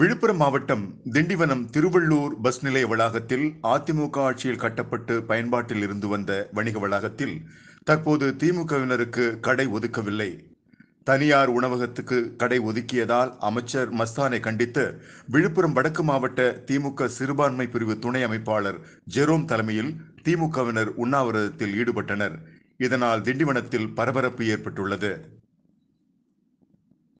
விழுப்புரம் மாவட்டம் திண்டிவனம் திருவள்ளூர் பஸ் நிலைய வளாகத்தில் அதிமுக ஆட்சியில் கட்டப்பட்டு பயன்பாட்டில் இருந்து வந்த வணிக வளாகத்தில் தற்போது திமுகவினருக்கு கடை ஒதுக்கவில்லை தனியார் உணவகத்துக்கு கடை ஒதுக்கியதால் அமைச்சர் மஸ்தானை கண்டித்து விழுப்புரம் வடக்கு மாவட்ட திமுக சிறுபான்மை பிரிவு துணை அமைப்பாளர் ஜெரோம் தலைமையில் திமுகவினர் உண்ணாவிரதத்தில் ஈடுபட்டனர் இதனால் திண்டிவனத்தில் பரபரப்பு ஏற்பட்டுள்ளது